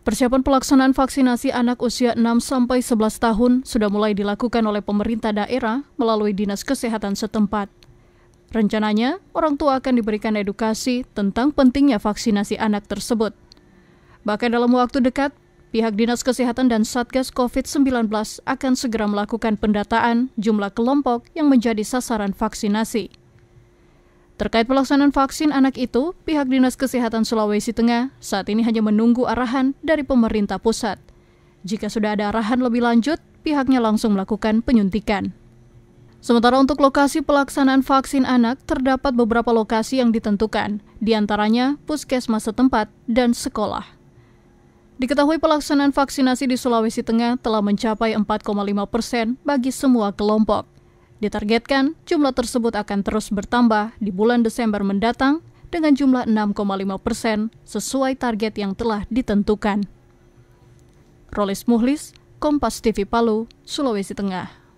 Persiapan pelaksanaan vaksinasi anak usia 6 sampai 11 tahun sudah mulai dilakukan oleh pemerintah daerah melalui Dinas Kesehatan setempat. Rencananya, orang tua akan diberikan edukasi tentang pentingnya vaksinasi anak tersebut. Bahkan dalam waktu dekat, pihak Dinas Kesehatan dan Satgas COVID-19 akan segera melakukan pendataan jumlah kelompok yang menjadi sasaran vaksinasi. Terkait pelaksanaan vaksin anak itu, pihak Dinas Kesehatan Sulawesi Tengah saat ini hanya menunggu arahan dari pemerintah pusat. Jika sudah ada arahan lebih lanjut, pihaknya langsung melakukan penyuntikan. Sementara untuk lokasi pelaksanaan vaksin anak, terdapat beberapa lokasi yang ditentukan, diantaranya puskesmas setempat dan sekolah. Diketahui pelaksanaan vaksinasi di Sulawesi Tengah telah mencapai 4,5 persen bagi semua kelompok. Ditargetkan, jumlah tersebut akan terus bertambah di bulan Desember mendatang dengan jumlah 6,5 persen sesuai target yang telah ditentukan. Rolis Muhlis, Kompas TV Palu, Sulawesi Tengah.